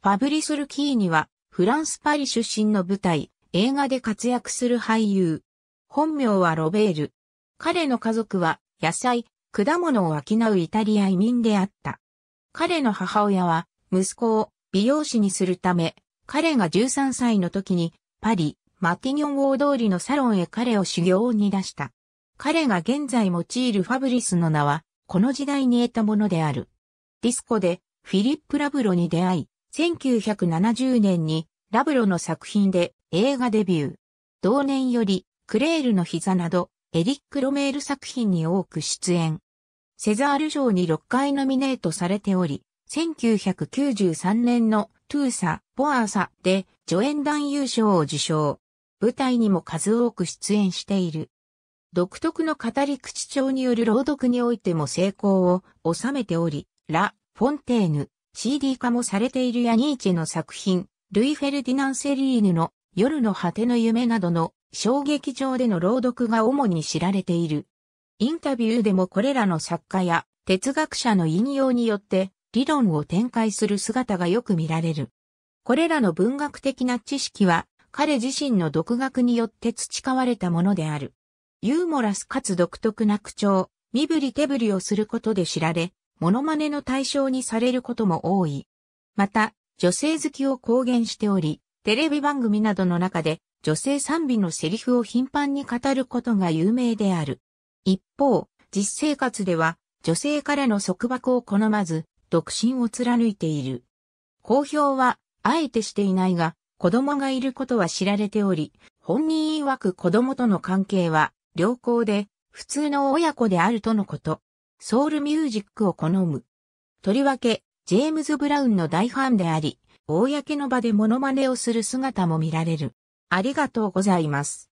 ファブリス・ルキーニは、フランス・パリ出身の舞台、映画で活躍する俳優。本名はロベール。彼の家族は、野菜、果物を商うイタリア移民であった。彼の母親は、息子を美容師にするため、彼が13歳の時に、パリ、マティニョン大通りのサロンへ彼を修行に出した。彼が現在用いるファブリスの名は、この時代に得たものである。ディスコで、フィリップ・ラブロに出会い、1970年にラブロの作品で映画デビュー。同年よりクレールの膝などエリック・ロメール作品に多く出演。セザール賞に6回ノミネートされており、1993年のトゥーサ・ボアーサで助演男優賞を受賞。舞台にも数多く出演している。独特の語り口調による朗読においても成功を収めており、ラ・フォンテーヌ、CD 化もされているヤニーチェの作品、ルイ・フェルディナン・セリーヌの夜の果ての夢などの衝撃場での朗読が主に知られている。インタビューでもこれらの作家や哲学者の引用によって理論を展開する姿がよく見られる。これらの文学的な知識は彼自身の独学によって培われたものである。ユーモラスかつ独特な口調、身振り手振りをすることで知られ、モノマネの対象にされることも多い。また、女性好きを公言しており、テレビ番組などの中で女性賛美のセリフを頻繁に語ることが有名である。一方、実生活では女性からの束縛を好まず、独身を貫いている。公表は、あえてしていないが、子供がいることは知られており、本人曰く子供との関係は良好で、普通の親子であるとのこと。ソウルミュージックを好む。とりわけ、ジェームズ・ブラウンの大ファンであり、公の場でモノマネをする姿も見られる。ありがとうございます。